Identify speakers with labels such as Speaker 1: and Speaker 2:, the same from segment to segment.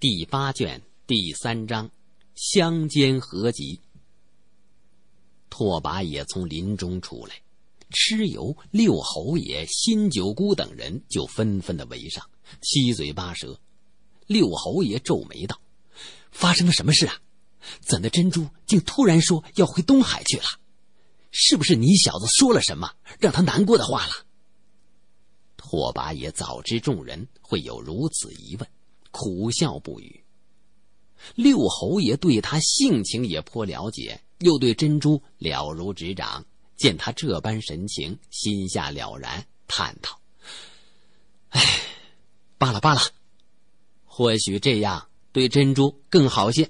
Speaker 1: 第八卷第三章，乡间合集。拓跋野从林中出来，蚩尤、六侯爷、辛九姑等人就纷纷的围上，七嘴八舌。六侯爷皱眉道：“发生了什么事啊？怎的珍珠竟突然说要回东海去了？是不是你小子说了什么让他难过的话了？”拓跋野早知众人会有如此疑问。苦笑不语。六侯爷对他性情也颇了解，又对珍珠了如指掌，见他这般神情，心下了然，叹道：“哎，罢了罢了，或许这样对珍珠更好些。”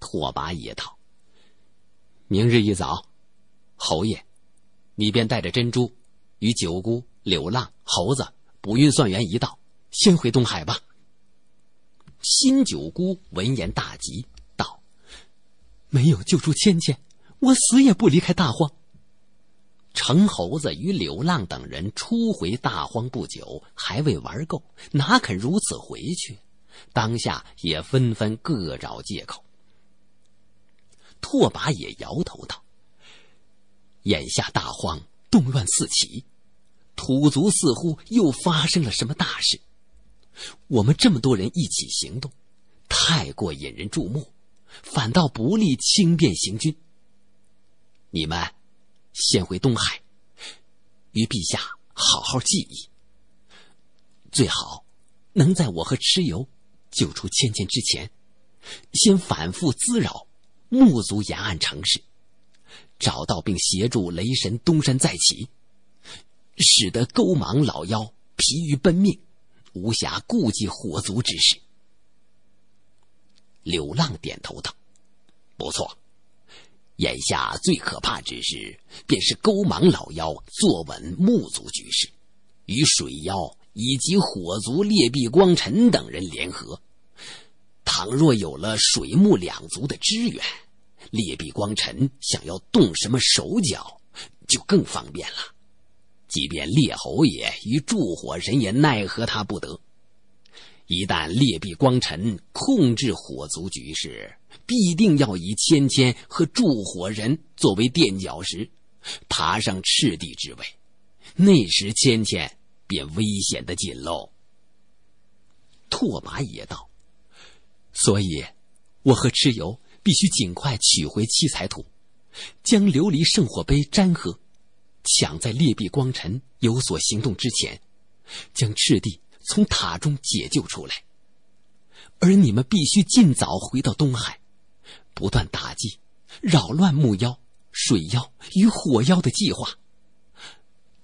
Speaker 1: 拓跋也道：“明日一早，侯爷，你便带着珍珠，与九姑、柳浪、猴子、卜运算员一道，先回东海吧。”新九姑闻言大急，道：“没有救出芊芊，我死也不离开大荒。”程猴子与柳浪等人初回大荒不久，还未玩够，哪肯如此回去？当下也纷纷各找借口。拓跋也摇头道：“眼下大荒动乱四起，土族似乎又发生了什么大事。”我们这么多人一起行动，太过引人注目，反倒不利轻便行军。你们先回东海，与陛下好好记忆。最好能在我和蚩尤救出芊芊之前，先反复滋扰木族沿岸城市，找到并协助雷神东山再起，使得钩芒老妖疲于奔命。无暇顾及火族之事。柳浪点头道：“不错，眼下最可怕之事，便是勾芒老妖坐稳木族局势，与水妖以及火族裂壁光尘等人联合。倘若有了水木两族的支援，裂壁光尘想要动什么手脚，就更方便了。”即便烈侯爷与助火人也奈何他不得。一旦裂壁光尘控制火族局势，必定要以芊芊和助火人作为垫脚石，爬上赤帝之位。那时，芊芊便危险的紧喽。拓跋也道：“所以，我和蚩尤必须尽快取回七彩土，将琉璃圣火杯粘合。”抢在劣币光尘有所行动之前，将赤帝从塔中解救出来。而你们必须尽早回到东海，不断打击、扰乱木妖、水妖与火妖的计划，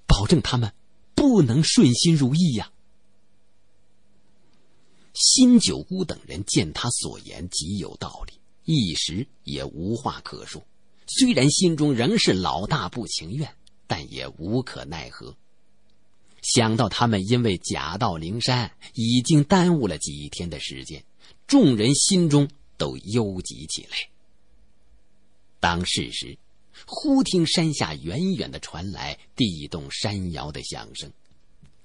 Speaker 1: 保证他们不能顺心如意呀！新九姑等人见他所言极有道理，一时也无话可说，虽然心中仍是老大不情愿。但也无可奈何。想到他们因为假道灵山，已经耽误了几天的时间，众人心中都忧急起来。当事时，忽听山下远远的传来地动山摇的响声，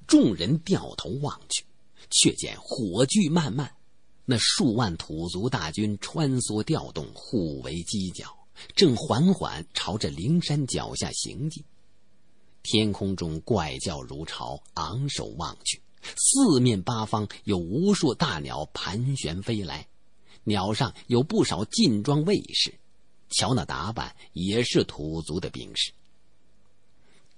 Speaker 1: 众人掉头望去，却见火炬漫漫，那数万土族大军穿梭调动，互为犄角，正缓缓朝着灵山脚下行进。天空中怪叫如潮，昂首望去，四面八方有无数大鸟盘旋飞来，鸟上有不少劲装卫士，瞧那打扮也是土族的兵士。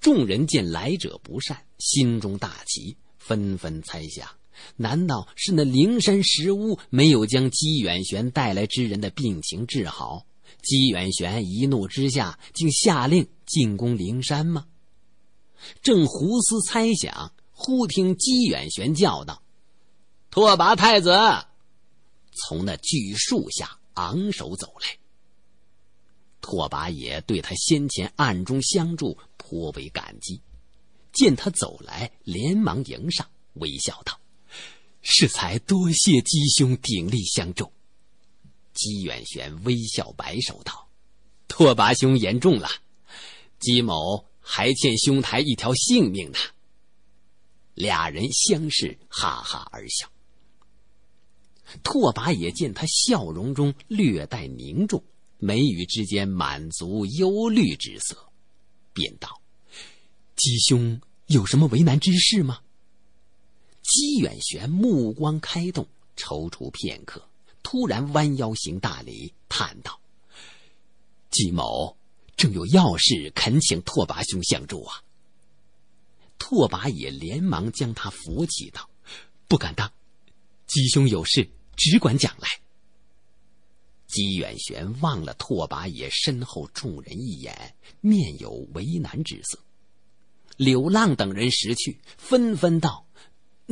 Speaker 1: 众人见来者不善，心中大急，纷纷猜想：难道是那灵山石屋没有将姬远玄带来之人的病情治好？姬远玄一怒之下，竟下令进攻灵山吗？正胡思猜想，忽听姬远玄叫道：“拓跋太子，从那巨树下昂首走来。”拓跋也对他先前暗中相助颇为感激，见他走来，连忙迎上，微笑道：“适才多谢姬兄鼎力相助。”姬远玄微笑摆手道：“拓跋兄言重了，姬某。”还欠兄台一条性命呢。俩人相视，哈哈而笑。拓跋也见他笑容中略带凝重，眉宇之间满足忧虑之色，便道：“姬兄有什么为难之事吗？”姬远玄目光开动，踌躇片刻，突然弯腰行大礼，叹道：“姬某。”正有要事，恳请拓跋兄相助啊！拓跋野连忙将他扶起，道：“不敢当，姬兄有事，只管讲来。”姬远玄望了拓跋野身后众人一眼，面有为难之色。柳浪等人识趣，纷纷道：“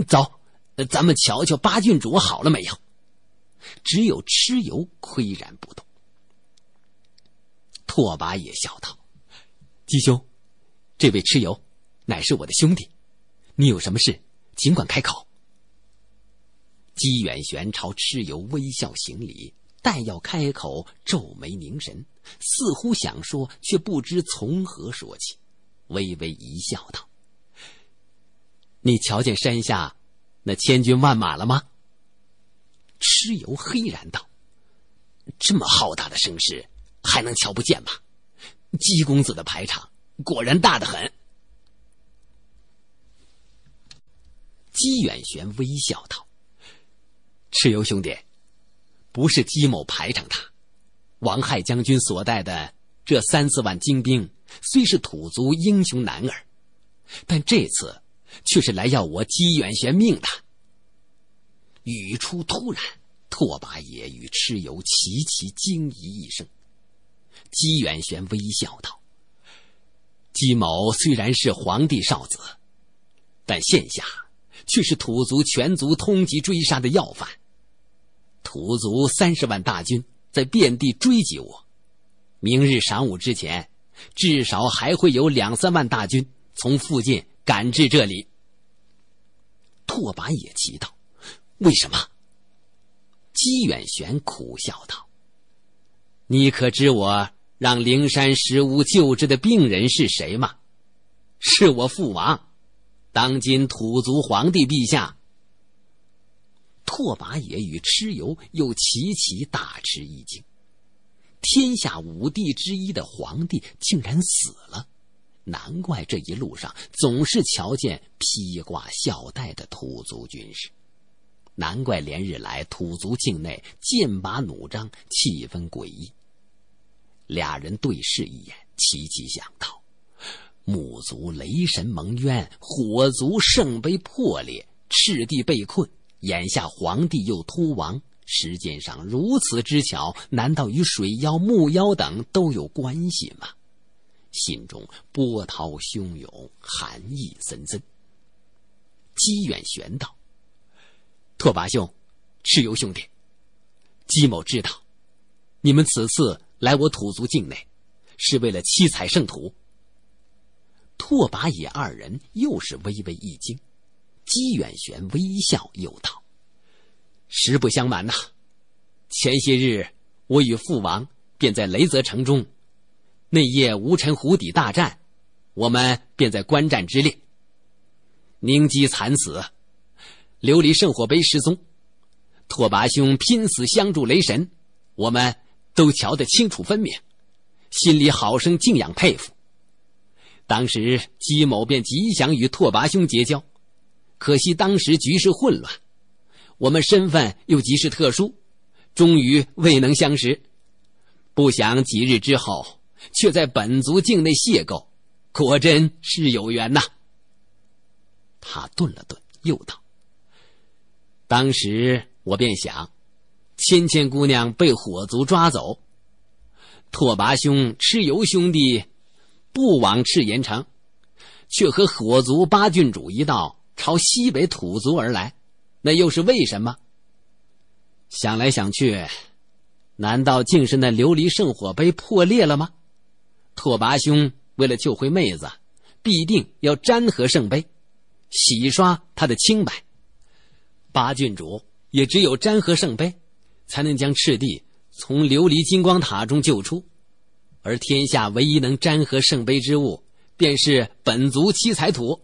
Speaker 1: 走，咱们瞧瞧八郡主好了没有。”只有蚩尤岿然不动。拓跋也笑道：“姬兄，这位蚩尤，乃是我的兄弟，你有什么事，尽管开口。”姬远玄朝蚩尤微笑行礼，待要开口，皱眉凝神，似乎想说，却不知从何说起，微微一笑道：“你瞧见山下那千军万马了吗？”蚩尤黑然道：“这么浩大的声势。”还能瞧不见吗？姬公子的排场果然大得很。姬远玄微笑道：“蚩尤兄弟，不是姬某排场大，王亥将军所带的这三四万精兵虽是土族英雄男儿，但这次却是来要我姬远玄命的。”语出突然，拓跋野与蚩尤齐齐惊疑一声。姬远玄微笑道：“姬某虽然是皇帝少子，但现下却是土族全族通缉追杀的要犯。土族三十万大军在遍地追击我，明日晌午之前，至少还会有两三万大军从附近赶至这里。”拓跋也急道：“为什么？”姬远玄苦笑道。你可知我让灵山石屋救治的病人是谁吗？是我父王，当今土族皇帝陛下。拓跋野与蚩尤又齐齐大吃一惊，天下五帝之一的皇帝竟然死了，难怪这一路上总是瞧见披挂孝带的土族军士，难怪连日来土族境内剑拔弩张，气氛诡异。俩人对视一眼，齐齐想到：木族雷神蒙冤，火族圣杯破裂，赤帝被困，眼下皇帝又突亡，时间上如此之巧，难道与水妖、木妖等都有关系吗？心中波涛汹涌，寒意森森。姬远玄道：“拓跋兄，蚩尤兄弟，姬某知道，你们此次……”来我土族境内，是为了七彩圣土。拓跋野二人又是微微一惊，姬远玄微笑又道：“实不相瞒呐，前些日我与父王便在雷泽城中，那夜无尘湖底大战，我们便在观战之列。宁姬惨死，琉璃圣火碑失踪，拓跋兄拼死相助雷神，我们。”都瞧得清楚分明，心里好生敬仰佩服。当时姬某便极想与拓跋兄结交，可惜当时局势混乱，我们身份又极是特殊，终于未能相识。不想几日之后，却在本族境内邂逅，果真是有缘呐。他顿了顿，又道：“当时我便想。”芊芊姑娘被火族抓走，拓跋兄、蚩尤兄弟不往赤岩城，却和火族八郡主一道朝西北土族而来，那又是为什么？想来想去，难道竟是那琉璃圣火杯破裂了吗？拓跋兄为了救回妹子，必定要粘合圣杯，洗刷他的清白。八郡主也只有粘合圣杯。才能将赤帝从琉璃金光塔中救出，而天下唯一能粘合圣杯之物，便是本族七彩土。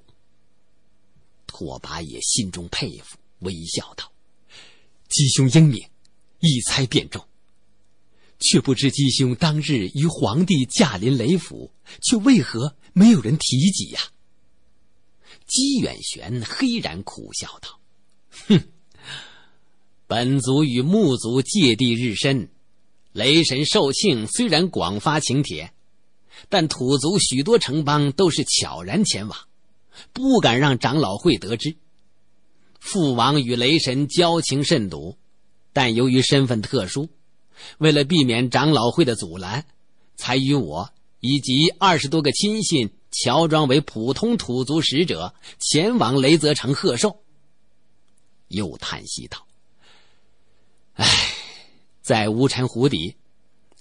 Speaker 1: 拓跋野心中佩服，微笑道：“吉兄英明，一猜便中。却不知吉兄当日与皇帝驾临雷府，却为何没有人提及呀？”姬远玄黑然苦笑道：“哼。”本族与木族芥蒂日深，雷神受庆虽然广发请帖，但土族许多城邦都是悄然前往，不敢让长老会得知。父王与雷神交情甚笃，但由于身份特殊，为了避免长老会的阻拦，才与我以及二十多个亲信乔装为普通土族使者前往雷泽城贺寿。又叹息道。唉，在无尘湖底，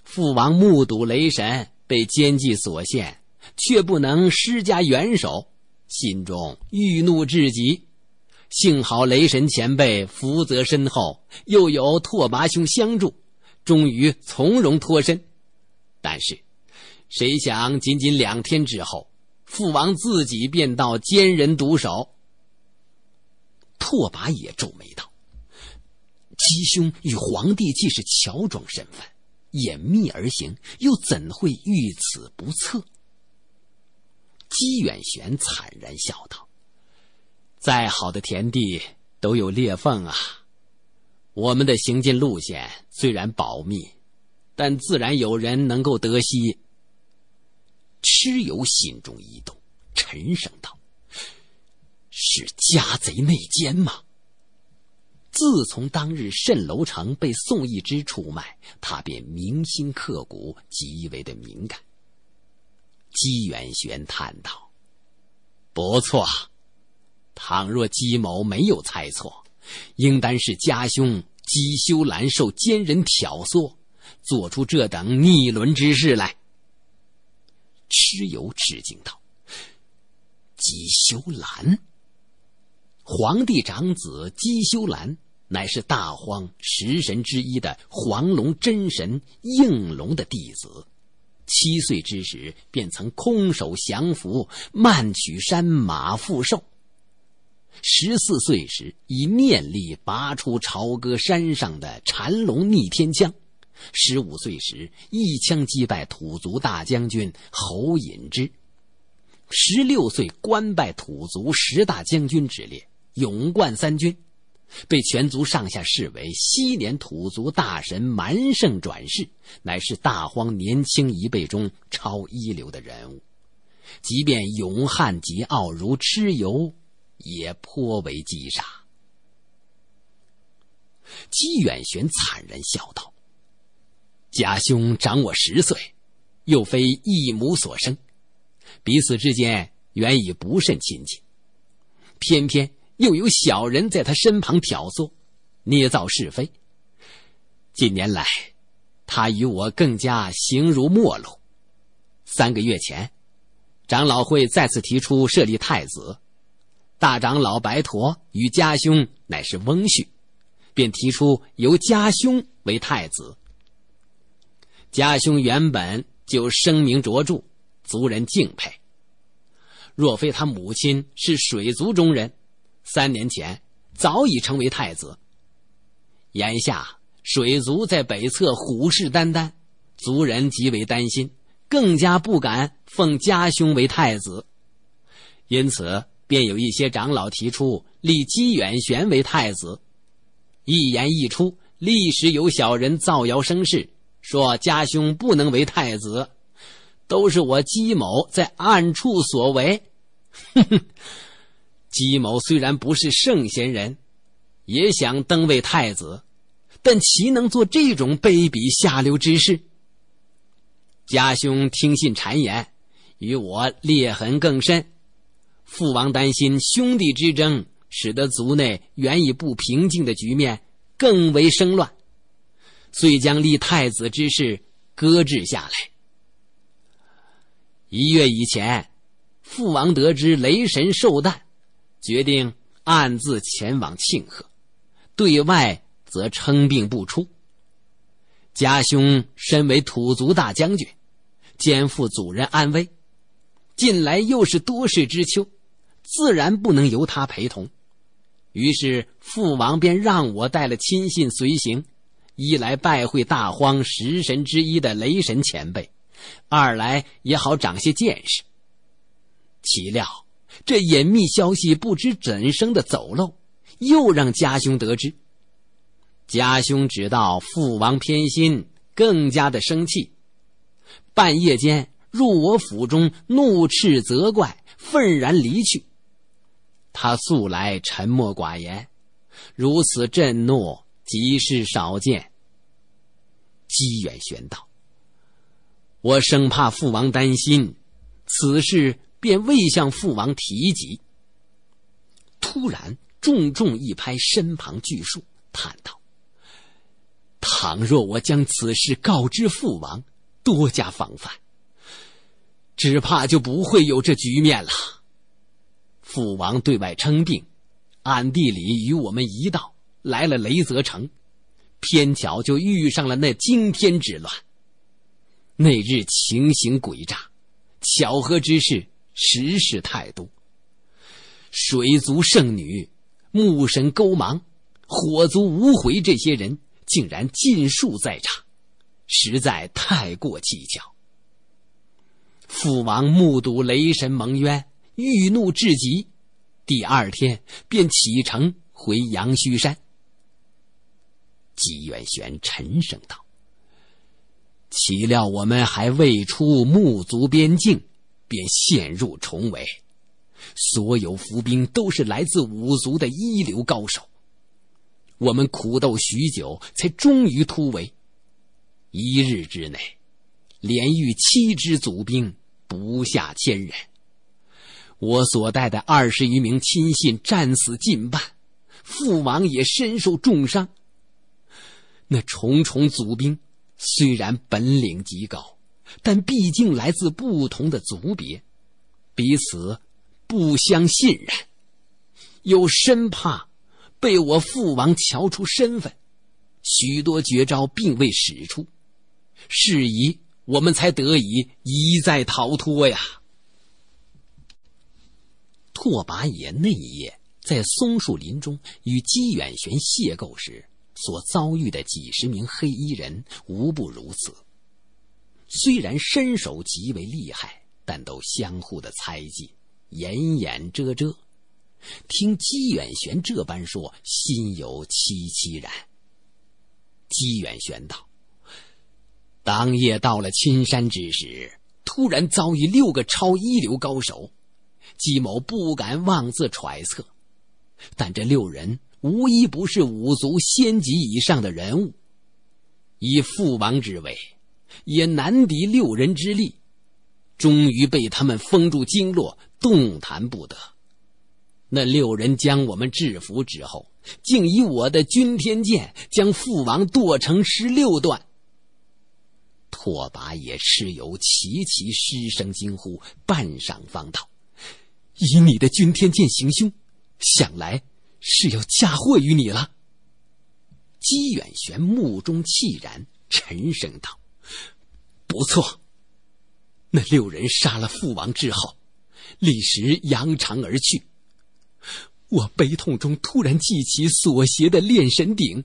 Speaker 1: 父王目睹雷神被奸计所陷，却不能施加援手，心中欲怒至极。幸好雷神前辈福泽深厚，又有拓跋兄相助，终于从容脱身。但是，谁想仅仅两天之后，父王自己便到奸人毒手。拓跋也皱眉道。姬兄与皇帝既是乔装身份，隐秘而行，又怎会遇此不测？姬远玄惨然笑道：“再好的田地都有裂缝啊，我们的行进路线虽然保密，但自然有人能够得悉。”蚩尤心中一动，沉声道：“是家贼内奸吗？”自从当日蜃楼城被宋义之出卖，他便铭心刻骨，极为的敏感。姬元玄叹道：“不错，倘若姬某没有猜错，应当是家兄姬修兰受奸人挑唆，做出这等逆伦之事来。”蚩尤吃惊道：“姬修兰，皇帝长子姬修兰。”乃是大荒十神之一的黄龙真神应龙的弟子，七岁之时便曾空手降服曼曲山马腹兽，十四岁时以念力拔出朝歌山上的禅龙逆天枪，十五岁时一枪击败土族大将军侯隐之，十六岁官拜土族十大将军之列，勇冠三军。被全族上下视为昔年土族大神蛮圣转世，乃是大荒年轻一辈中超一流的人物。即便勇悍桀骜如蚩尤，也颇为击杀。姬远玄惨然笑道：“家兄长我十岁，又非异母所生，彼此之间原已不甚亲近，偏偏……”又有小人在他身旁挑唆，捏造是非。近年来，他与我更加形如陌路。三个月前，长老会再次提出设立太子。大长老白驼与家兄乃是翁婿，便提出由家兄为太子。家兄原本就声名卓著，族人敬佩。若非他母亲是水族中人。三年前早已成为太子。眼下水族在北侧虎视眈眈，族人极为担心，更加不敢奉家兄为太子。因此，便有一些长老提出立姬元玄为太子。一言一出，立时有小人造谣生事，说家兄不能为太子，都是我姬某在暗处所为。哼哼。姬某虽然不是圣贤人，也想登位太子，但岂能做这种卑鄙下流之事？家兄听信谗言，与我裂痕更深。父王担心兄弟之争，使得族内原已不平静的局面更为生乱，遂将立太子之事搁置下来。一月以前，父王得知雷神寿诞。决定暗自前往庆贺，对外则称病不出。家兄身为土族大将军，肩负祖人安危，近来又是多事之秋，自然不能由他陪同。于是父王便让我带了亲信随行，一来拜会大荒十神之一的雷神前辈，二来也好长些见识。岂料。这隐秘消息不知怎生的走漏，又让家兄得知。家兄知道父王偏心，更加的生气。半夜间入我府中，怒斥责怪，愤然离去。他素来沉默寡言，如此震怒，极是少见。姬远玄道，我生怕父王担心此事。便未向父王提及。突然重重一拍身旁巨树，叹道：“倘若我将此事告知父王，多加防范，只怕就不会有这局面了。父王对外称病，暗地里与我们一道来了雷泽城，偏巧就遇上了那惊天之乱。那日情形诡诈，巧合之事。”时事太多，水族圣女、木神勾芒、火族无回这些人竟然尽数在场，实在太过蹊跷。父王目睹雷神蒙冤，欲怒至极，第二天便启程回阳虚山。姬元玄沉声道：“岂料我们还未出木族边境。”便陷入重围，所有伏兵都是来自五族的一流高手。我们苦斗许久，才终于突围。一日之内，连遇七支组兵，不下千人。我所带的二十余名亲信战死近半，父王也身受重伤。那重重组兵虽然本领极高。但毕竟来自不同的族别，彼此不相信任，又深怕被我父王瞧出身份，许多绝招并未使出，是以我们才得以一再逃脱呀。拓跋野那一夜在松树林中与姬远玄邂逅时所遭遇的几十名黑衣人，无不如此。虽然身手极为厉害，但都相互的猜忌，掩掩遮遮。听姬远玄这般说，心有戚戚然。姬远玄道：“当夜到了青山之时，突然遭遇六个超一流高手，姬某不敢妄自揣测，但这六人无一不是五族先级以上的人物，以父王之位。”也难敌六人之力，终于被他们封住经络，动弹不得。那六人将我们制服之后，竟以我的钧天剑将父王剁成十六段。拓跋野蚩尤齐齐失声惊呼，半晌方道：“以你的钧天剑行凶，想来是要嫁祸于你了。”姬远玄目中气然，沉声道。不错，那六人杀了父王之后，立时扬长而去。我悲痛中突然记起所携的炼神鼎，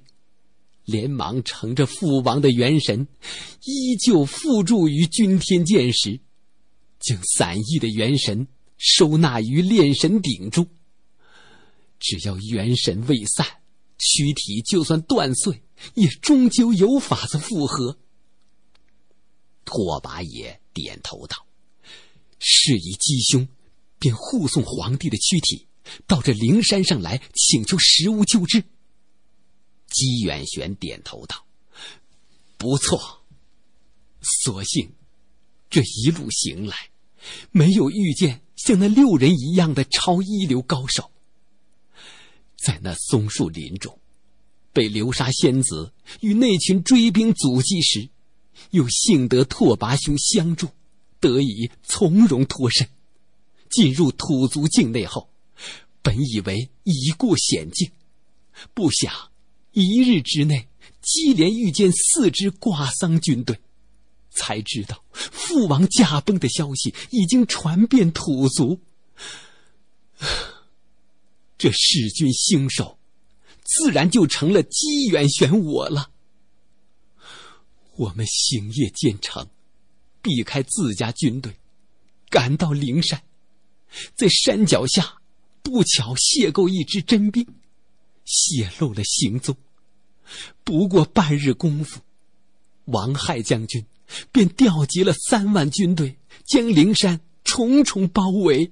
Speaker 1: 连忙乘着父王的元神依旧附注于君天剑时，将散逸的元神收纳于炼神鼎中。只要元神未散，躯体就算断碎，也终究有法子复合。拓跋野点头道：“是以鸡兄便护送皇帝的躯体到这灵山上来，请求食物救治。”姬远玄点头道：“不错，所幸这一路行来，没有遇见像那六人一样的超一流高手。在那松树林中，被流沙仙子与那群追兵阻击时。”又幸得拓跋兄相助，得以从容脱身。进入土族境内后，本以为已过险境，不想一日之内接连遇见四支瓜桑军队，才知道父王驾崩的消息已经传遍土族。这弑君凶手，自然就成了机缘选我了。我们行夜兼程，避开自家军队，赶到灵山，在山脚下不巧邂逅一支真兵，泄露了行踪。不过半日功夫，王亥将军便调集了三万军队，将灵山重重包围。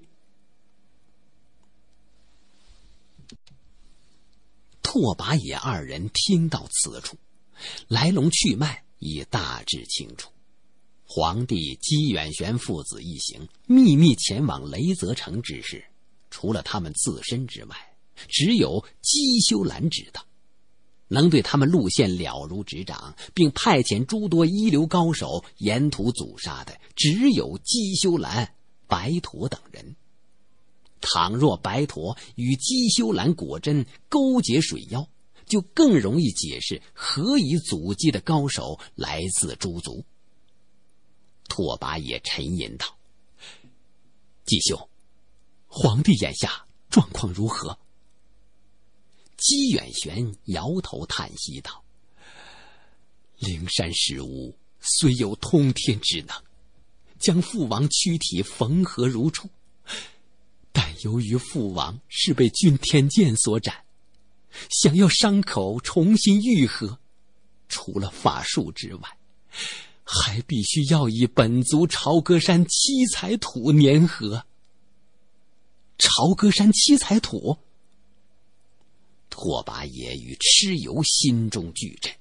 Speaker 1: 拓跋野二人听到此处，来龙去脉。已大致清楚，皇帝姬远玄父子一行秘密前往雷泽城之事，除了他们自身之外，只有姬修兰知道。能对他们路线了如指掌，并派遣诸多一流高手沿途阻杀的，只有姬修兰、白驼等人。倘若白驼与姬修兰果真勾结水妖，就更容易解释何以阻击的高手来自诸族。拓跋野沉吟道：“季兄，皇帝眼下状况如何？”姬远玄摇头叹息道：“灵山石屋虽有通天之能，将父王躯体缝合如初，但由于父王是被君天剑所斩。”想要伤口重新愈合，除了法术之外，还必须要以本族朝歌山七彩土粘合。朝歌山七彩土。拓跋野与蚩尤心中巨震，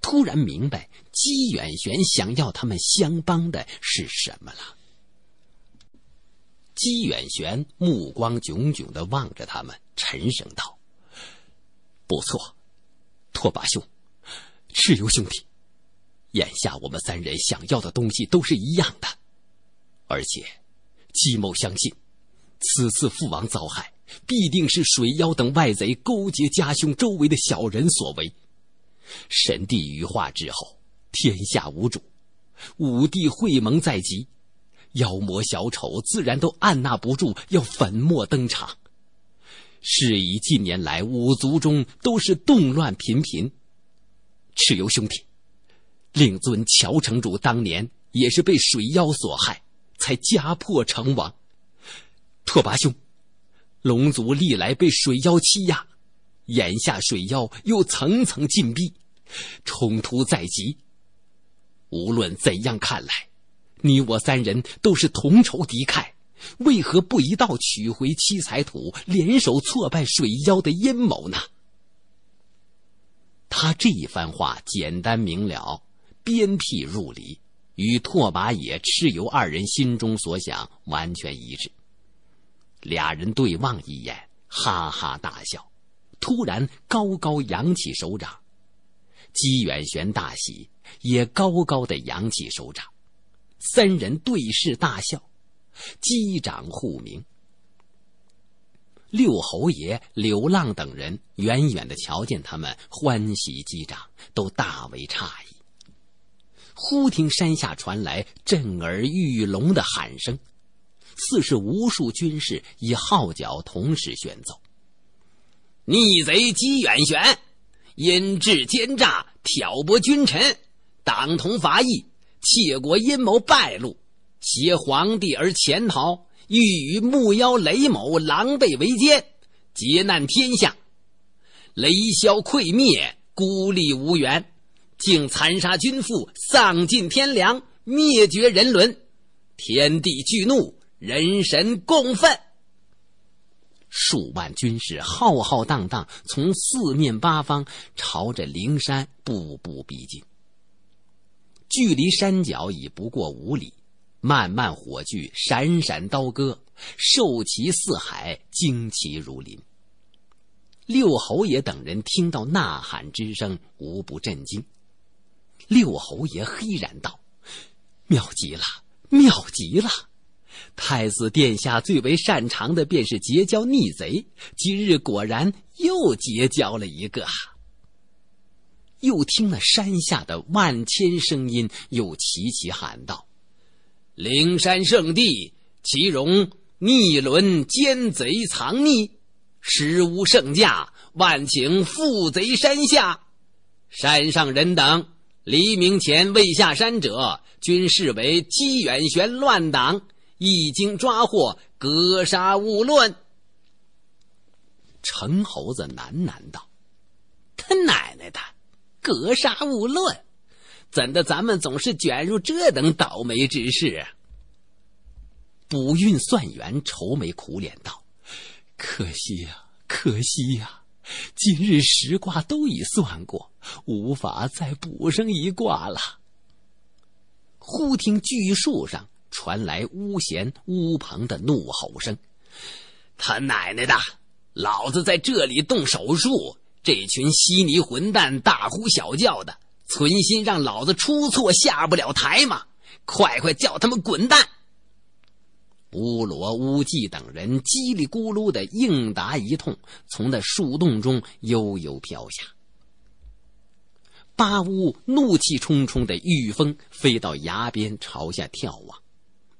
Speaker 1: 突然明白姬远玄想要他们相帮的是什么了。姬远玄目光炯炯的望着他们，沉声道。不错，拓跋兄，蚩尤兄弟，眼下我们三人想要的东西都是一样的，而且，姬某相信，此次父王遭害，必定是水妖等外贼勾结家兄周围的小人所为。神帝羽化之后，天下无主，五帝会盟在即，妖魔小丑自然都按捺不住要粉墨登场。是以近年来五族中都是动乱频频。蚩尤兄弟，令尊乔城主当年也是被水妖所害，才家破城亡。拓跋兄，龙族历来被水妖欺压，眼下水妖又层层禁闭，冲突在即。无论怎样看来，你我三人都是同仇敌忾。为何不一道取回七彩土，联手挫败水妖的阴谋呢？他这一番话简单明了，鞭辟入里，与拓跋野、蚩尤二人心中所想完全一致。俩人对望一眼，哈哈大笑，突然高高扬起手掌。姬远玄大喜，也高高的扬起手掌，三人对视大笑。击掌护名六侯爷柳浪等人远远的瞧见他们欢喜击掌，都大为诧异。忽听山下传来震耳欲聋的喊声，似是无数军士以号角同时宣奏：“逆贼姬远玄，阴智奸诈，挑拨君臣，党同伐异，窃国阴谋败露。”挟皇帝而潜逃，欲与木妖雷某狼狈为奸，劫难天下，雷霄溃灭，孤立无援，竟残杀君父，丧尽天良，灭绝人伦，天地巨怒，人神共愤。数万军士浩浩荡荡，从四面八方朝着灵山步步逼近，距离山脚已不过五里。漫漫火炬，闪闪刀戈，兽旗四海，旌旗如林。六侯爷等人听到呐喊之声，无不震惊。六侯爷黑然道：“妙极了，妙极了！太子殿下最为擅长的便是结交逆贼，今日果然又结交了一个。”又听了山下的万千声音，又齐齐喊道。灵山圣地，其容逆伦奸贼藏匿？实无圣驾，万请父贼山下。山上人等，黎明前未下山者，均视为姬远玄乱党，一经抓获，格杀勿论。陈猴子喃喃道：“他奶奶的，格杀勿论！”怎的，咱们总是卷入这等倒霉之事？啊？卜运算员愁眉苦脸道：“可惜呀，可惜呀！今日十卦都已算过，无法再补上一卦了。”忽听巨树上传来巫贤、巫鹏的怒吼声：“他奶奶的！老子在这里动手术，这群稀泥混蛋大呼小叫的！”存心让老子出错，下不了台吗？快快叫他们滚蛋！乌罗、乌季等人叽里咕噜的应答一通，从那树洞中悠悠飘下。巴乌怒气冲冲的御风飞到崖边，朝下眺望，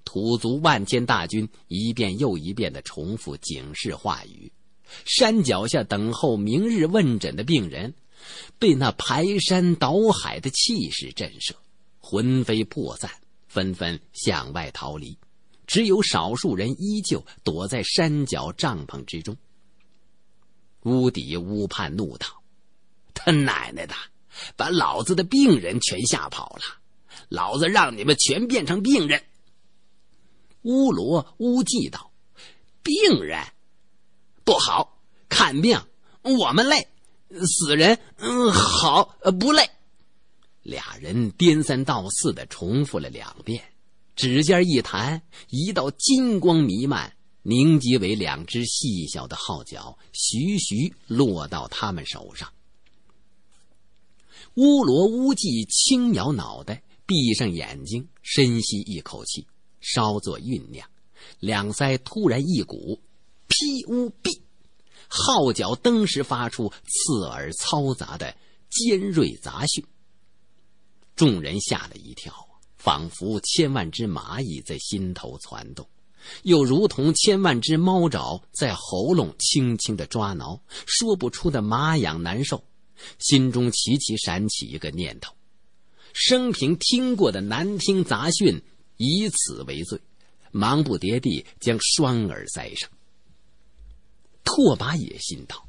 Speaker 1: 土族万千大军一遍又一遍的重复警示话语，山脚下等候明日问诊的病人。被那排山倒海的气势震慑，魂飞魄散，纷纷向外逃离。只有少数人依旧躲在山脚帐篷之中。乌底乌盼怒道：“他奶奶的，把老子的病人全吓跑了！老子让你们全变成病人。”乌罗乌季道：“病人不好看病，我们累。”死人，嗯，好，不累。俩人颠三倒四的重复了两遍，指尖一弹，一道金光弥漫，凝结为两只细小的号角，徐徐落到他们手上。乌罗乌季轻摇脑袋，闭上眼睛，深吸一口气，稍作酝酿，两腮突然一鼓劈乌 b 号角登时发出刺耳嘈杂的尖锐杂讯，众人吓了一跳，仿佛千万只蚂蚁在心头攒动，又如同千万只猫爪在喉咙轻轻的抓挠，说不出的麻痒难受，心中齐齐闪起一个念头：生平听过的难听杂讯，以此为最，忙不迭地将双耳塞上。拓跋野心道：“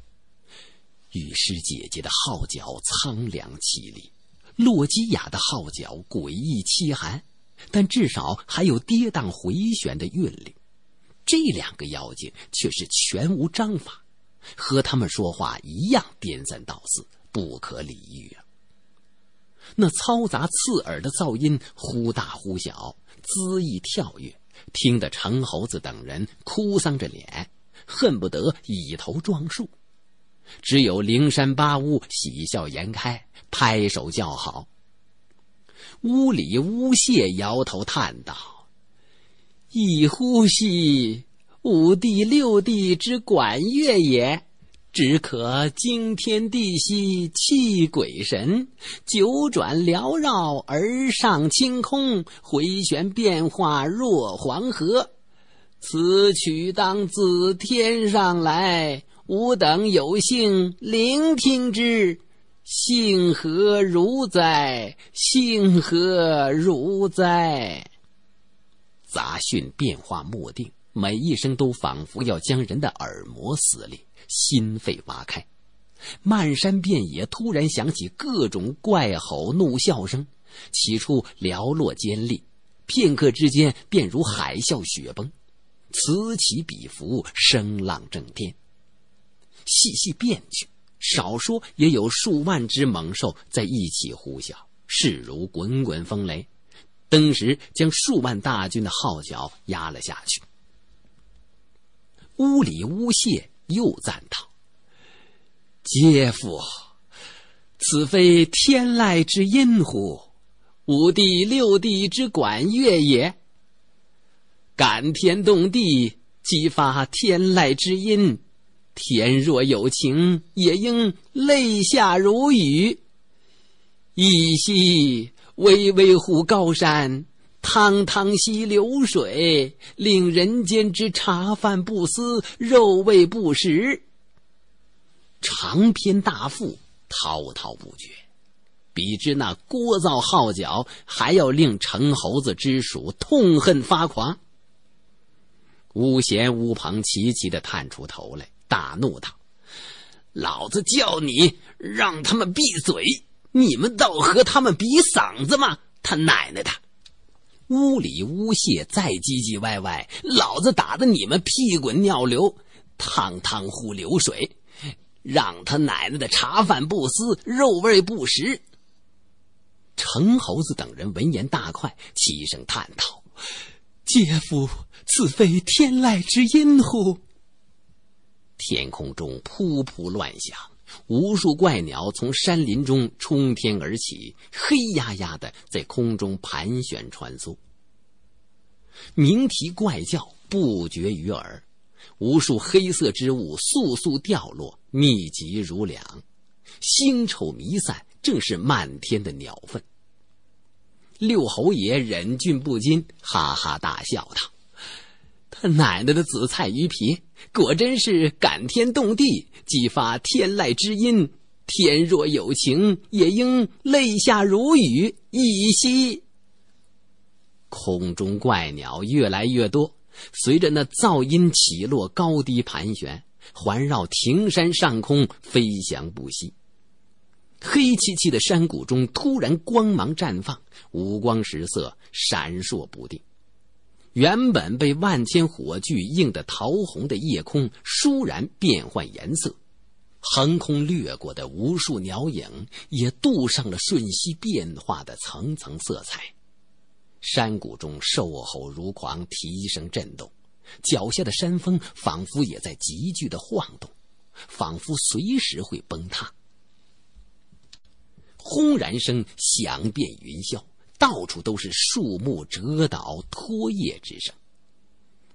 Speaker 1: 雨师姐姐的号角苍凉凄厉，洛基亚的号角诡异凄寒，但至少还有跌宕回旋的韵律。这两个妖精却是全无章法，和他们说话一样颠三倒四，不可理喻啊！那嘈杂刺耳的噪音忽大忽小，恣意跳跃，听得长猴子等人哭丧着脸。”恨不得以头撞树，只有灵山八巫喜笑颜开，拍手叫好。巫里巫谢摇头叹道：“一呼吸，五帝六帝之管乐也，只可惊天地兮，泣鬼神。九转缭绕而上青空，回旋变化若黄河。”此曲当自天上来，吾等有幸聆听之，幸何如哉？幸何如哉？杂讯变化莫定，每一声都仿佛要将人的耳膜撕裂、心肺挖开。漫山遍野突然响起各种怪吼怒啸声，起初寥落尖利，片刻之间便如海啸雪崩。此起彼伏，声浪震天。细细辨去，少说也有数万只猛兽在一起呼啸，势如滚滚风雷，登时将数万大军的号角压了下去。屋里屋谢又赞道：“皆夫，此非天籁之音乎？五帝六帝之管乐也。”感天动地，激发天籁之音。天若有情，也应泪下如雨。一夕巍巍乎高山，汤汤兮流水，令人间之茶饭不思，肉味不食。长篇大赋，滔滔不绝，比之那聒噪号角，还要令成猴子之属痛恨发狂。巫贤、巫鹏齐齐的探出头来，大怒道：“老子叫你让他们闭嘴，你们倒和他们比嗓子吗？他奶奶的！”屋里屋蟹再唧唧歪歪，老子打得你们屁滚尿流，汤汤乎流水，让他奶奶的茶饭不思，肉味不食。程猴子等人闻言大快，齐声叹道。姐夫！此非天籁之音乎？天空中噗噗乱响，无数怪鸟从山林中冲天而起，黑压压的在空中盘旋穿梭，鸣啼怪叫不绝于耳。无数黑色之物簌簌掉落，密集如两，腥臭弥散，正是漫天的鸟粪。六侯爷忍俊不禁，哈哈大笑道：“他奶奶的紫菜鱼皮，果真是感天动地，激发天籁之音。天若有情，也应泪下如雨。”一息，空中怪鸟越来越多，随着那噪音起落高低盘旋，环绕庭山上空飞翔不息。黑漆漆的山谷中，突然光芒绽放，五光十色，闪烁不定。原本被万千火炬映得桃红的夜空，倏然变换颜色。横空掠过的无数鸟影，也镀上了瞬息变化的层层色彩。山谷中瘦吼如狂，蹄声震动，脚下的山峰仿佛也在急剧的晃动，仿佛随时会崩塌。轰然声响遍云霄，到处都是树木折倒、脱叶之声。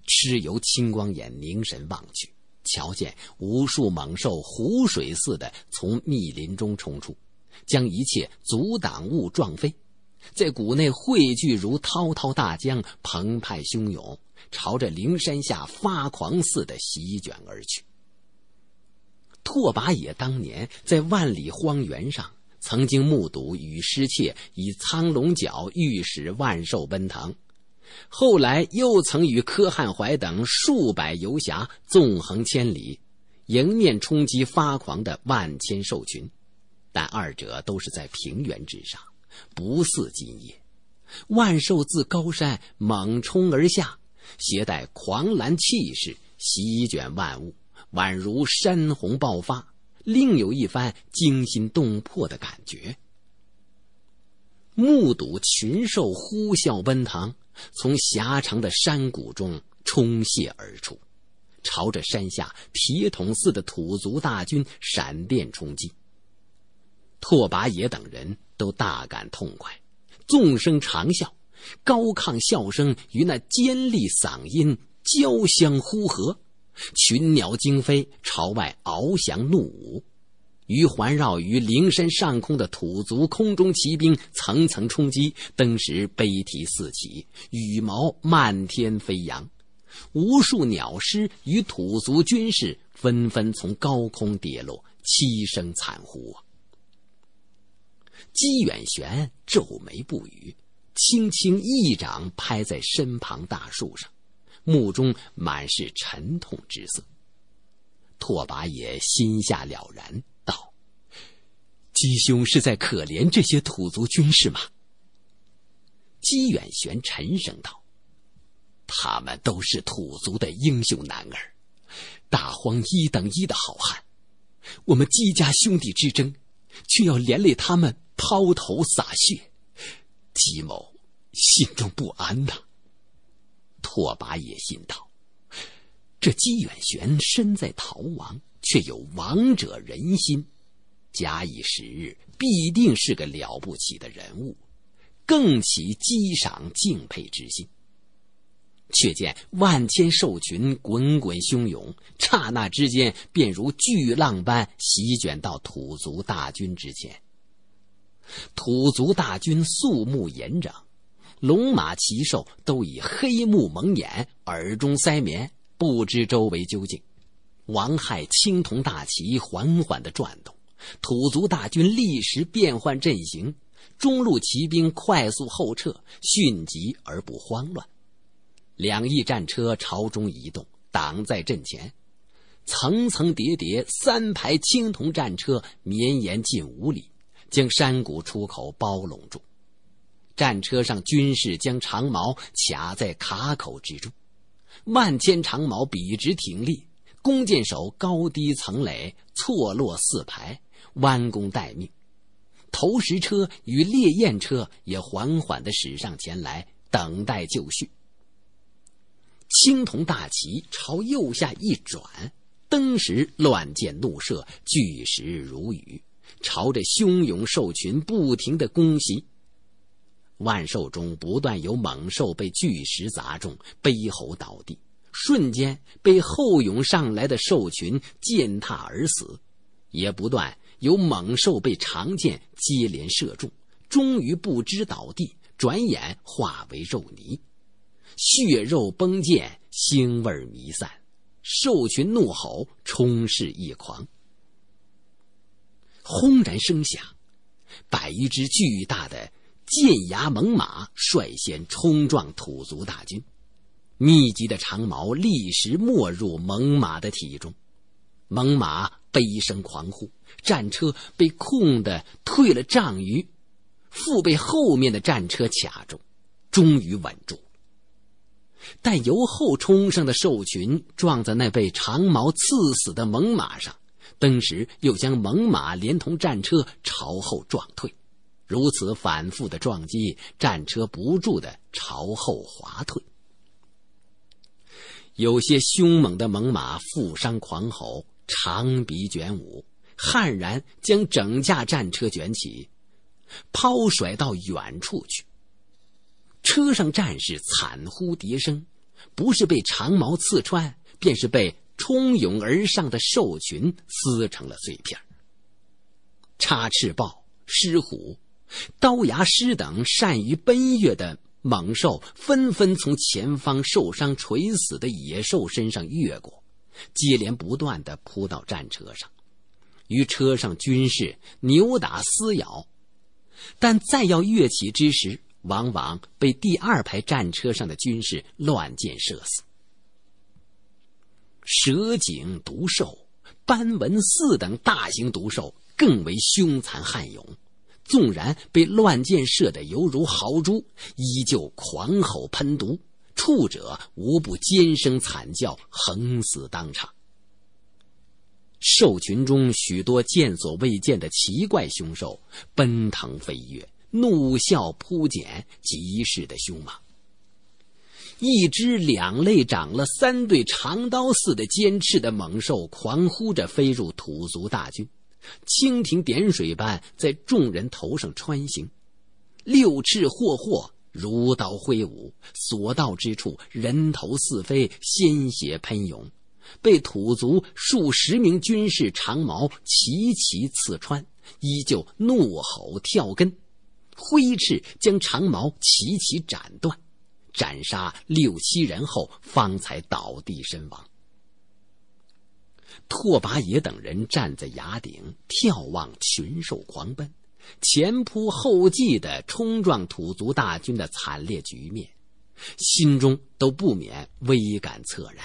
Speaker 1: 蚩尤青光眼凝神望去，瞧见无数猛兽湖水似的从密林中冲出，将一切阻挡物撞飞，在谷内汇聚如滔滔大江，澎湃汹涌，朝着灵山下发狂似的席卷而去。拓跋野当年在万里荒原上。曾经目睹与失窃以苍龙角御使万兽奔腾，后来又曾与柯汉怀等数百游侠纵横千里，迎面冲击发狂的万千兽群，但二者都是在平原之上，不似今夜，万兽自高山猛冲而下，携带狂澜气势席卷万物，宛如山洪爆发。另有一番惊心动魄的感觉，目睹群兽呼啸奔腾，从狭长的山谷中冲泻而出，朝着山下铁桶似的土族大军闪电冲击。拓跋野等人都大感痛快，纵声长啸，高亢笑声与那尖利嗓音交相呼合。群鸟惊飞，朝外翱翔怒舞；于环绕于灵山上空的土族空中骑兵层层冲击，登时悲啼四起，羽毛漫天飞扬。无数鸟尸与土族军士纷纷从高空跌落，凄声惨呼。啊！姬远玄皱眉不语，轻轻一掌拍在身旁大树上。目中满是沉痛之色，拓跋野心下了然，道：“姬兄是在可怜这些土族军士吗？”姬远玄沉声道：“他们都是土族的英雄男儿，大荒一等一的好汉，我们姬家兄弟之争，却要连累他们抛头洒血，姬某心中不安呐。”拓跋野心道：“这姬远玄身在逃亡，却有王者人心，假以时日，必定是个了不起的人物，更起激赏敬佩之心。”却见万千兽群滚滚汹涌，刹那之间便如巨浪般席卷到土族大军之前。土族大军肃穆严整。龙马奇兽都以黑目蒙眼，耳中塞棉，不知周围究竟。王亥青铜大旗缓缓的转动，土族大军立时变换阵型，中路骑兵快速后撤，迅疾而不慌乱。两翼战车朝中移动，挡在阵前，层层叠叠，三排青铜战车绵延近五里，将山谷出口包拢住。战车上，军士将长矛卡在卡口之中，万千长矛笔直挺立；弓箭手高低层垒，错落四排，弯弓待命。投石车与烈焰车也缓缓的驶上前来，等待就绪。青铜大旗朝右下一转，登时乱箭怒射，巨石如雨，朝着汹涌兽群不停的攻袭。万兽中不断有猛兽被巨石砸中，悲吼倒地，瞬间被后涌上来的兽群践踏而死；也不断有猛兽被长剑接连射中，终于不知倒地，转眼化为肉泥，血肉崩溅，腥味弥散，兽群怒吼，冲势一狂，轰然声响，百余只巨大的。剑牙猛犸率先冲撞土族大军，密集的长矛立时没入猛犸的体中，猛犸悲声狂呼，战车被控的退了丈余，腹被后面的战车卡住，终于稳住。但由后冲上的兽群撞在那被长矛刺死的猛犸上，登时又将猛犸连同战车朝后撞退。如此反复的撞击，战车不住的朝后滑退。有些凶猛的猛马负伤狂吼，长鼻卷舞，悍然将整架战车卷起，抛甩到远处去。车上战士惨呼迭声，不是被长矛刺穿，便是被冲涌而上的兽群撕成了碎片。插翅豹、狮虎。刀牙狮等善于奔跃的猛兽，纷纷从前方受伤垂死的野兽身上越过，接连不断地扑到战车上，与车上军士扭打撕咬。但再要跃起之时，往往被第二排战车上的军士乱箭射死。蛇颈毒兽、斑纹四等大型毒兽，更为凶残悍勇。纵然被乱箭射得犹如豪猪，依旧狂吼喷毒，触者无不尖声惨叫，横死当场。兽群中许多见所未见的奇怪凶兽，奔腾飞跃，怒啸扑减，极是的凶猛。一只两肋长了三对长刀似的尖翅的猛兽，狂呼着飞入土族大军。蜻蜓点水般在众人头上穿行，六翅霍霍如刀挥舞，所到之处人头四飞，鲜血喷涌。被土族数十名军士长矛齐齐刺穿，依旧怒吼跳跟，挥翅将长矛齐齐斩断，斩杀六七人后方才倒地身亡。拓跋野等人站在崖顶眺望群兽狂奔、前仆后继的冲撞土族大军的惨烈局面，心中都不免微感恻然。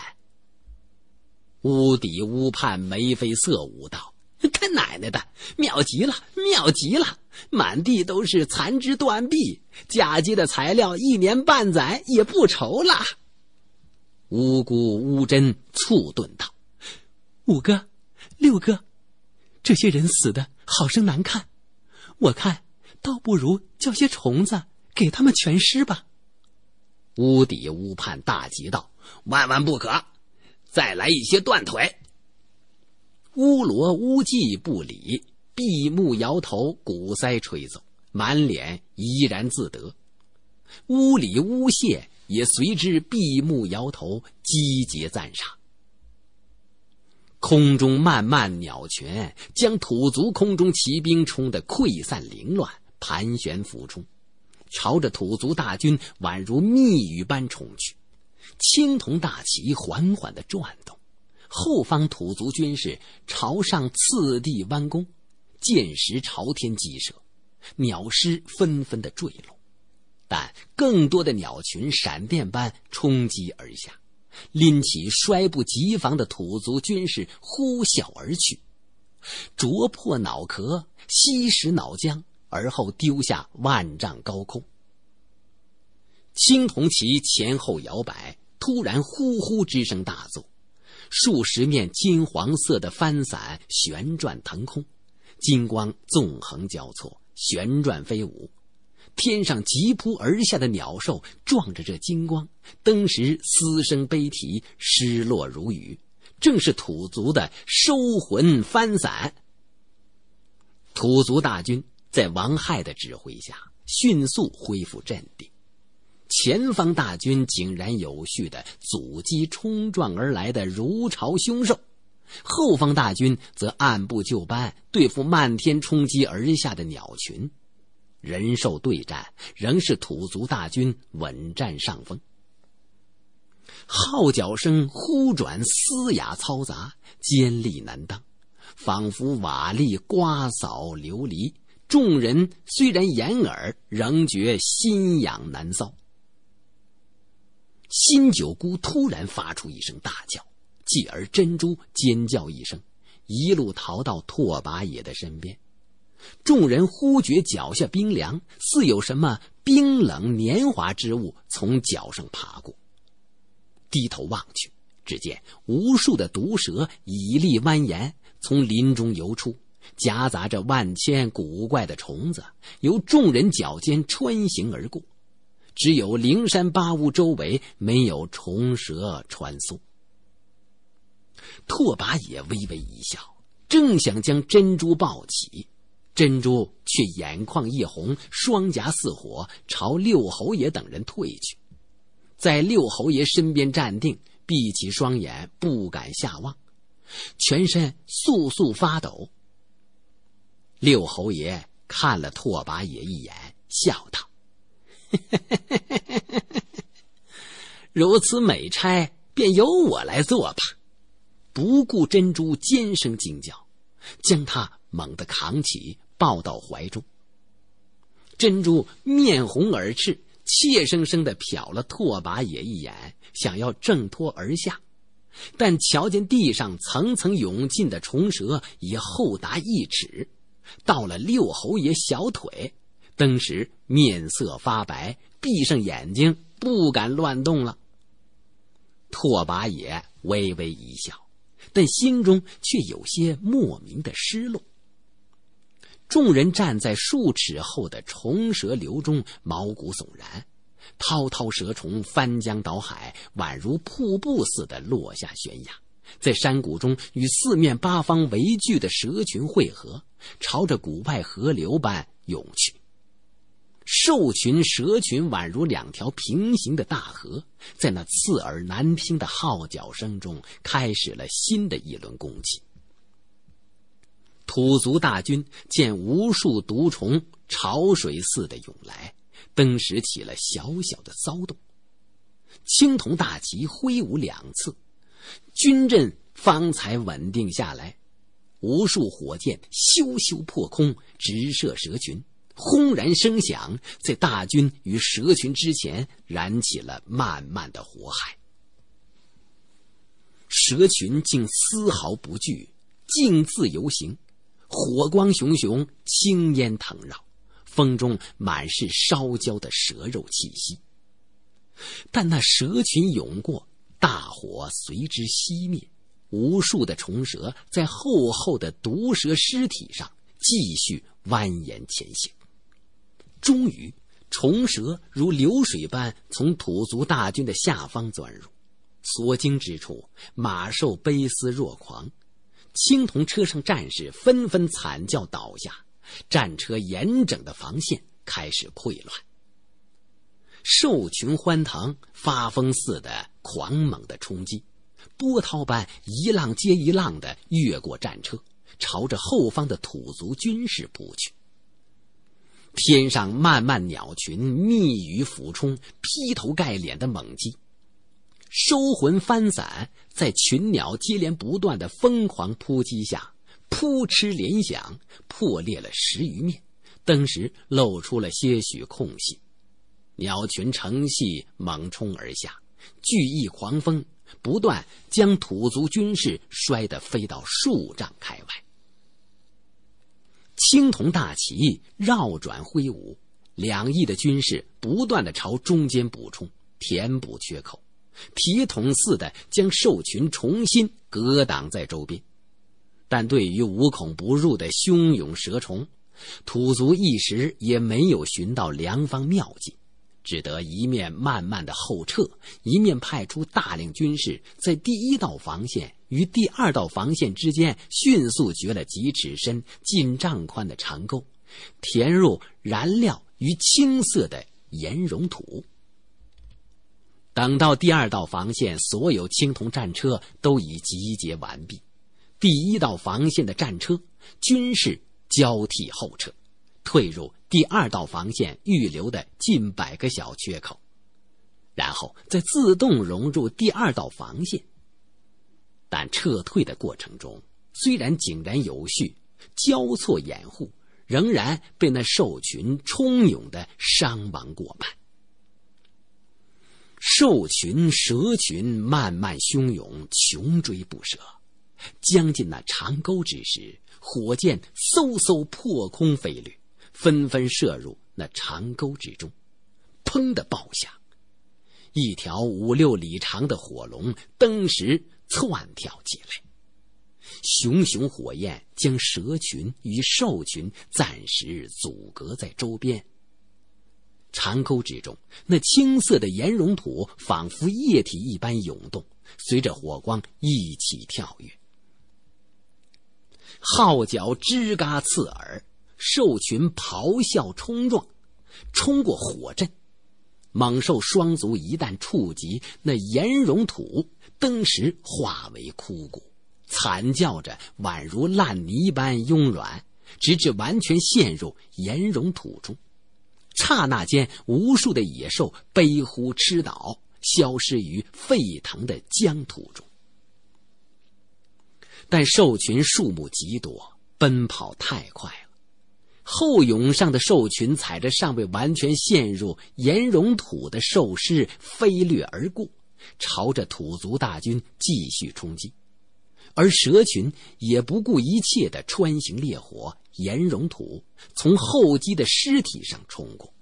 Speaker 1: 乌底乌盼眉飞色舞道：“他奶奶的，妙极了，妙极了！满地都是残肢断臂，嫁接的材料一年半载也不愁了。”乌姑乌真促顿道。五哥，六哥，这些人死的好生难看，我看倒不如叫些虫子给他们全尸吧。屋底屋畔大急道：“万万不可，再来一些断腿。”乌罗乌季不理，闭目摇头，鼓腮吹奏，满脸怡然自得。乌里乌谢也随之闭目摇头，积节赞赏。空中漫漫鸟群将土族空中骑兵冲得溃散凌乱，盘旋俯冲，朝着土族大军宛如密雨般冲去。青铜大旗缓缓地转动，后方土族军士朝上次第弯弓，箭矢朝天击射，鸟尸纷纷地坠落，但更多的鸟群闪电般冲击而下。拎起摔不及防的土族军士，呼啸而去，啄破脑壳，吸食脑浆，而后丢下万丈高空。青铜旗前后摇摆，突然呼呼之声大作，数十面金黄色的帆伞旋转腾空，金光纵横交错，旋转飞舞。天上疾扑而下的鸟兽撞着这金光，登时嘶声悲啼，失落如雨。正是土族的收魂翻伞。土族大军在王亥的指挥下迅速恢复阵地，前方大军井然有序的阻击冲撞而来的如潮凶兽，后方大军则按部就班对付漫天冲击而下的鸟群。人兽对战，仍是土族大军稳占上风。号角声忽转嘶哑嘈杂，尖利难当，仿佛瓦砾刮扫琉璃。众人虽然掩耳，仍觉心痒难搔。新九姑突然发出一声大叫，继而珍珠尖叫一声，一路逃到拓跋野的身边。众人忽觉脚下冰凉，似有什么冰冷黏滑之物从脚上爬过。低头望去，只见无数的毒蛇以力蜿蜒从林中游出，夹杂着万千古怪的虫子由众人脚尖穿行而过。只有灵山八屋周围没有虫蛇穿梭。拓跋野微微一笑，正想将珍珠抱起。珍珠却眼眶一红，双颊似火，朝六侯爷等人退去，在六侯爷身边站定，闭起双眼，不敢下望，全身簌簌发抖。六侯爷看了拓跋野一眼，笑道：“ 如此美差，便由我来做吧。”不顾珍珠尖声惊叫，将他猛地扛起。抱到怀中，珍珠面红耳赤，怯生生的瞟了拓跋野一眼，想要挣脱而下，但瞧见地上层层涌进的虫蛇已厚达一尺，到了六侯爷小腿，登时面色发白，闭上眼睛，不敢乱动了。拓跋野微微一笑，但心中却有些莫名的失落。众人站在数尺厚的虫蛇流中，毛骨悚然。滔滔蛇虫翻江倒海，宛如瀑布似的落下悬崖，在山谷中与四面八方围聚的蛇群汇合，朝着谷外河流般涌去。兽群、蛇群宛如两条平行的大河，在那刺耳难听的号角声中，开始了新的一轮攻击。土族大军见无数毒虫潮水似的涌来，登时起了小小的骚动。青铜大旗挥舞两次，军阵方才稳定下来。无数火箭咻咻破空，直射蛇群，轰然声响在大军与蛇群之前燃起了漫漫的火海。蛇群竟丝毫不惧，竟自由行。火光熊熊，青烟腾绕，风中满是烧焦的蛇肉气息。但那蛇群涌过，大火随之熄灭。无数的虫蛇在厚厚的毒蛇尸体上继续蜿蜒前行。终于，虫蛇如流水般从土族大军的下方钻入，所经之处，马兽悲嘶若狂。青铜车上战士纷纷惨叫倒下，战车严整的防线开始溃乱。兽群欢腾，发疯似的狂猛的冲击，波涛般一浪接一浪的越过战车，朝着后方的土族军士扑去。天上漫漫鸟群密雨俯冲，劈头盖脸的猛击。收魂翻伞，在群鸟接连不断的疯狂扑击下，扑哧连响，破裂了十余面，登时露出了些许空隙。鸟群成隙猛冲而下，巨翼狂风不断将土族军士摔得飞到数丈开外。青铜大旗绕转挥舞，两翼的军士不断的朝中间补充，填补缺口。铁桶似的将兽群重新隔挡在周边，但对于无孔不入的汹涌蛇虫，土族一时也没有寻到良方妙计，只得一面慢慢的后撤，一面派出大量军士在第一道防线与第二道防线之间迅速掘了几尺深、近丈宽的长沟，填入燃料与青色的岩溶土。等到第二道防线所有青铜战车都已集结完毕，第一道防线的战车、均是交替后撤，退入第二道防线预留的近百个小缺口，然后再自动融入第二道防线。但撤退的过程中，虽然井然有序、交错掩护，仍然被那兽群冲涌的伤亡过半。兽群、蛇群慢慢汹涌，穷追不舍。将近那长沟之时，火箭嗖嗖破空飞掠，纷纷射入那长沟之中。砰的爆响，一条五六里长的火龙登时窜跳起来，熊熊火焰将蛇群与兽群暂时阻隔在周边。长沟之中，那青色的岩溶土仿佛液体一般涌动，随着火光一起跳跃。号角吱嘎刺耳，兽群咆哮冲撞，冲过火阵。猛兽双足一旦触及那岩溶土，登时化为枯骨，惨叫着宛如烂泥般慵软，直至完全陷入岩溶土中。刹那间，无数的野兽悲呼吃倒，消失于沸腾的江土中。但兽群数目极多，奔跑太快了，后涌上的兽群踩着尚未完全陷入岩溶土的兽尸飞掠而过，朝着土族大军继续冲击，而蛇群也不顾一切的穿行烈火。岩溶土从后积的尸体上冲过，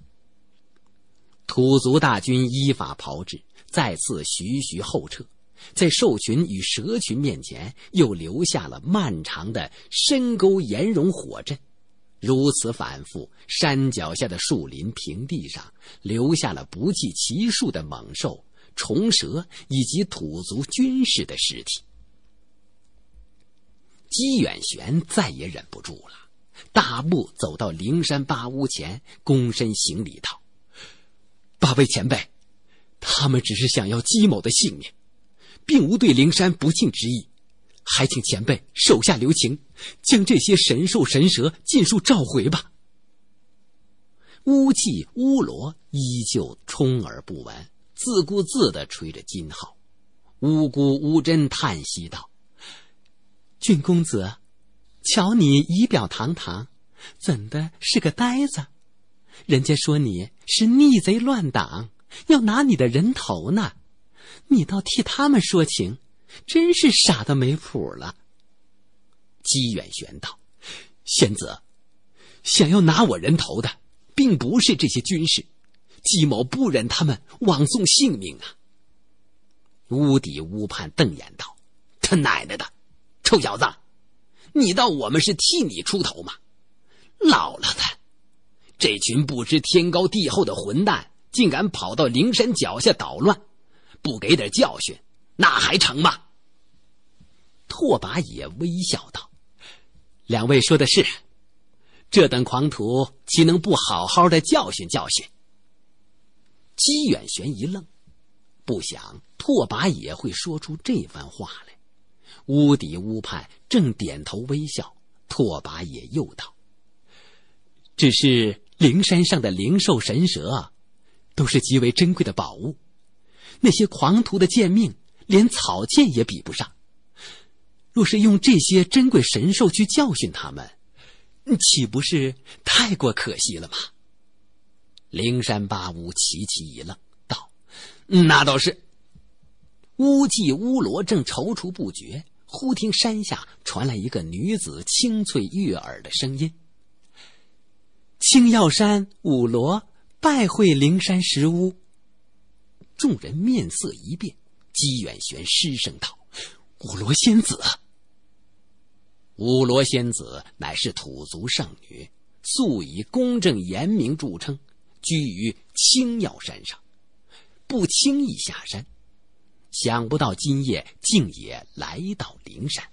Speaker 1: 土族大军依法炮制，再次徐徐后撤，在兽群与蛇群面前又留下了漫长的深沟岩溶火阵。如此反复，山脚下的树林、平地上留下了不计其数的猛兽、虫蛇以及土族军士的尸体。姬远玄再也忍不住了。大步走到灵山八屋前，躬身行礼道：“八位前辈，他们只是想要姬某的性命，并无对灵山不敬之意，还请前辈手下留情，将这些神兽神蛇尽数召回吧。”乌气乌罗依旧充耳不闻，自顾自的吹着金号。乌姑乌真叹息道：“郡公子。”瞧你仪表堂堂，怎的是个呆子？人家说你是逆贼乱党，要拿你的人头呢，你倒替他们说情，真是傻的没谱了。姬远玄道：“仙子，想要拿我人头的，并不是这些军士，姬某不忍他们枉送性命啊。”乌底乌畔瞪眼道：“他奶奶的，臭小子！”你道我们是替你出头吗？老了的，这群不知天高地厚的混蛋，竟敢跑到灵山脚下捣乱，不给点教训，那还成吗？拓跋野微笑道：“两位说的是，这等狂徒，岂能不好好的教训教训？”姬远玄一愣，不想拓跋野会说出这番话来。乌底乌派正点头微笑，拓跋也又道：“只是灵山上的灵兽神蛇，都是极为珍贵的宝物，那些狂徒的贱命连草芥也比不上。若是用这些珍贵神兽去教训他们，岂不是太过可惜了吗？”灵山八乌齐齐一愣，道：“那倒是。”乌寂乌罗正踌躇不决。忽听山下传来一个女子清脆悦耳的声音：“青药山五罗拜会灵山石屋。”众人面色一变，姬远玄失声道：“五罗仙子！”五罗仙子乃是土族圣女，素以公正严明著称，居于青药山上，不轻易下山。想不到今夜竟也来到灵山。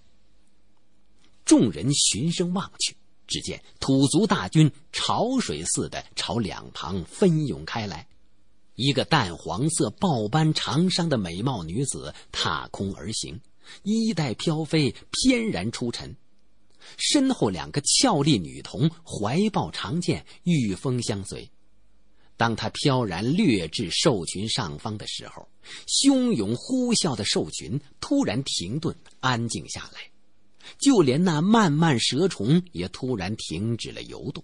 Speaker 1: 众人循声望去，只见土族大军潮水似的朝两旁奔涌开来。一个淡黄色豹斑长衫的美貌女子踏空而行，衣带飘飞，翩然出尘。身后两个俏丽女童怀抱长剑，御风相随。当他飘然掠至兽群上方的时候，汹涌呼啸的兽群突然停顿，安静下来，就连那漫漫蛇虫也突然停止了游动。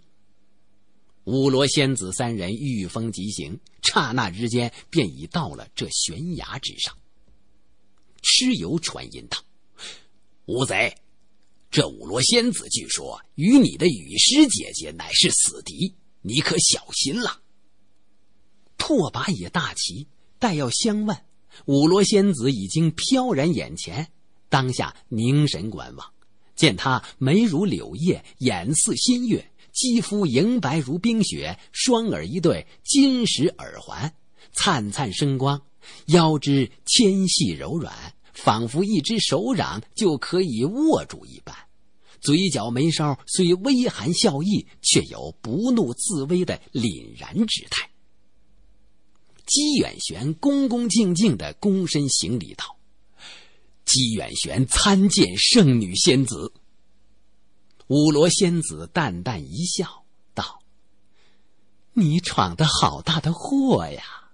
Speaker 1: 五罗仙子三人御风疾行，刹那之间便已到了这悬崖之上。蚩尤传音道：“乌贼，这五罗仙子据说与你的雨师姐姐乃是死敌，你可小心了。”拓跋野大旗，待要相问，五罗仙子已经飘然眼前。当下凝神观望，见她眉如柳叶，眼似新月，肌肤莹白如冰雪，双耳一对金石耳环，灿灿生光；腰肢纤细柔软，仿佛一只手掌就可以握住一般。嘴角眉梢虽微含笑意，却有不怒自威的凛然之态。姬远玄恭恭敬敬的躬身行礼道：“姬远玄参见圣女仙子。”五罗仙子淡淡一笑，道：“你闯的好大的祸呀！”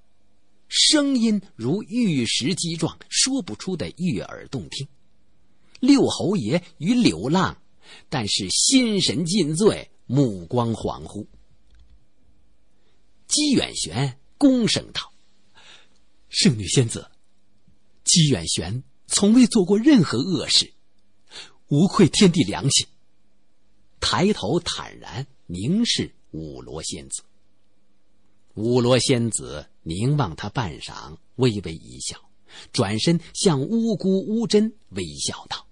Speaker 1: 声音如玉石击撞，说不出的悦耳动听。六侯爷与柳浪，但是心神尽醉，目光恍惚。姬远玄。恭声道：“圣女仙子，姬远玄从未做过任何恶事，无愧天地良心。”抬头坦然凝视五罗仙子。五罗仙子凝望他半晌，微微一笑，转身向巫姑巫真微笑道：“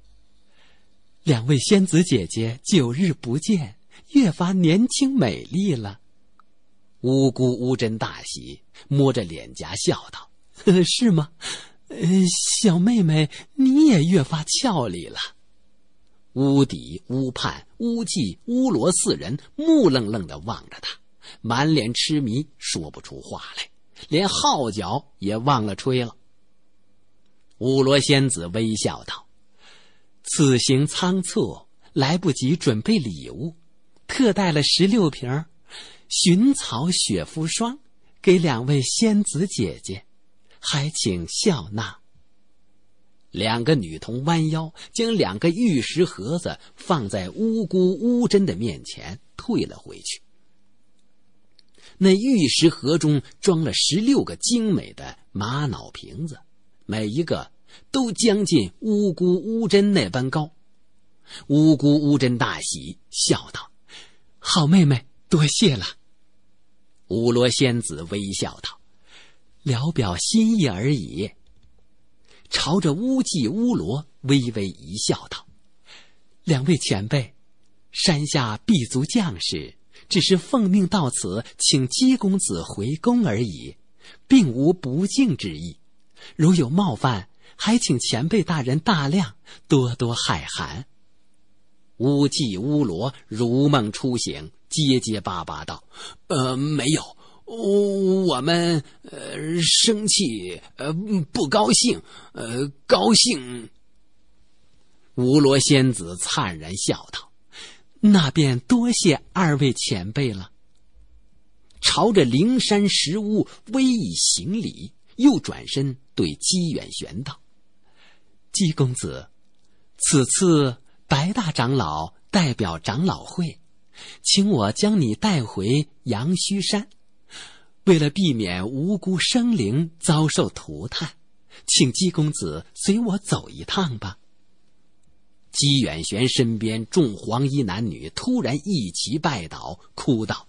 Speaker 1: 两位仙子姐姐，九日不见，越发年轻美丽了。”乌姑、乌真大喜，摸着脸颊笑道：“呵 呵是吗？小妹妹，你也越发俏丽了。”乌底、乌盼、乌寂、乌罗四人木愣愣地望着他，满脸痴迷，说不出话来，连号角也忘了吹了。乌罗仙子微笑道：“此行仓促，来不及准备礼物，特带了十六瓶。”寻草雪肤霜，给两位仙子姐姐，还请笑纳。两个女童弯腰，将两个玉石盒子放在乌姑乌珍的面前，退了回去。那玉石盒中装了十六个精美的玛瑙瓶子，每一个都将近乌姑乌珍那般高。乌姑乌珍大喜，笑道：“好妹妹，多谢了。”乌罗仙子微笑道：“聊表心意而已。”朝着乌寂乌罗微微一笑道：“两位前辈，山下毕族将士只是奉命到此，请姬公子回宫而已，并无不敬之意。如有冒犯，还请前辈大人大量，多多海涵。”乌寂乌罗如梦初醒。结结巴巴道：“呃，没有，我我们呃生气呃不高兴呃高兴。”吴罗仙子灿然笑道：“那便多谢二位前辈了。”朝着灵山石屋微一行礼，又转身对姬远玄道：“姬公子，此次白大长老代表长老会。”请我将你带回阳虚山，为了避免无辜生灵遭受涂炭，请姬公子随我走一趟吧。姬远玄身边众黄衣男女突然一齐拜倒，哭道：“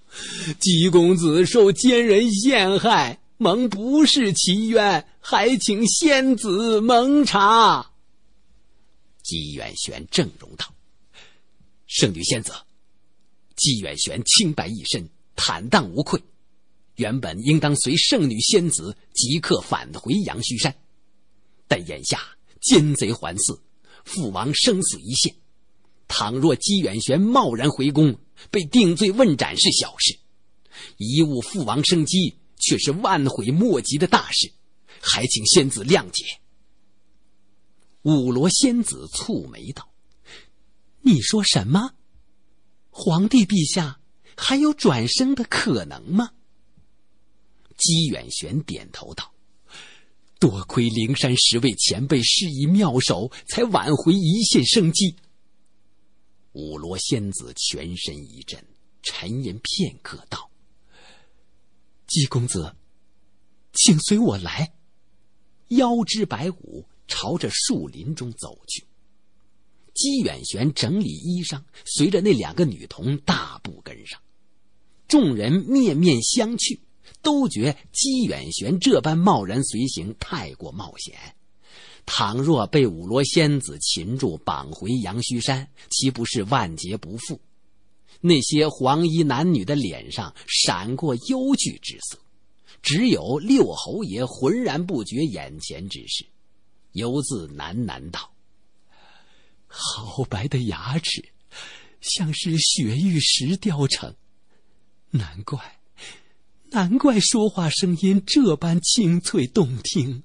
Speaker 1: 姬公子受奸人陷害，蒙不是奇冤，还请仙子蒙查。”姬远玄正容道：“圣女仙子。”姬远玄清白一身，坦荡无愧，原本应当随圣女仙子即刻返回阳虚山。但眼下奸贼环伺，父王生死一线。倘若姬远玄贸然回宫，被定罪问斩是小事，贻误父王生机却是万悔莫及的大事。还请仙子谅解。五罗仙子蹙眉道：“你说什么？”皇帝陛下，还有转生的可能吗？姬远玄点头道：“多亏灵山十位前辈施以妙手，才挽回一线生机。”五罗仙子全身一震，沉吟片刻道：“姬公子，请随我来。”腰肢白舞，朝着树林中走去。姬远玄整理衣裳，随着那两个女童大步跟上。众人面面相觑，都觉姬远玄这般贸然随行太过冒险。倘若被五罗仙子擒住，绑回阳虚山，岂不是万劫不复？那些黄衣男女的脸上闪过忧惧之色，只有六侯爷浑然不觉眼前之事，犹自喃喃道。好白的牙齿，像是雪玉石雕成，难怪，难怪说话声音这般清脆动听。